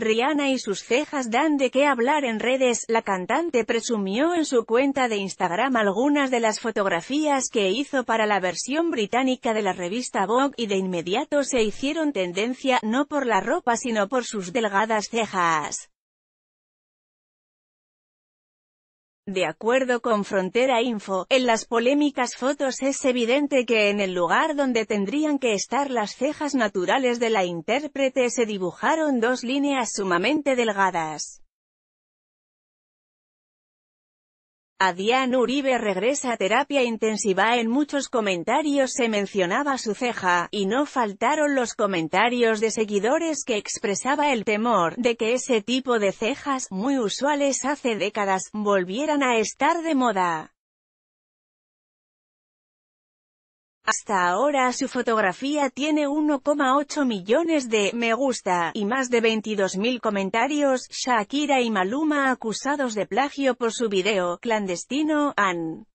Rihanna y sus cejas dan de qué hablar en redes, la cantante presumió en su cuenta de Instagram algunas de las fotografías que hizo para la versión británica de la revista Vogue y de inmediato se hicieron tendencia, no por la ropa sino por sus delgadas cejas. De acuerdo con Frontera Info, en las polémicas fotos es evidente que en el lugar donde tendrían que estar las cejas naturales de la intérprete se dibujaron dos líneas sumamente delgadas. Adrián Uribe regresa a terapia intensiva En muchos comentarios se mencionaba su ceja, y no faltaron los comentarios de seguidores que expresaba el temor, de que ese tipo de cejas, muy usuales hace décadas, volvieran a estar de moda. Hasta ahora su fotografía tiene 1,8 millones de me gusta y más de 22.000 comentarios. Shakira y Maluma acusados de plagio por su video clandestino han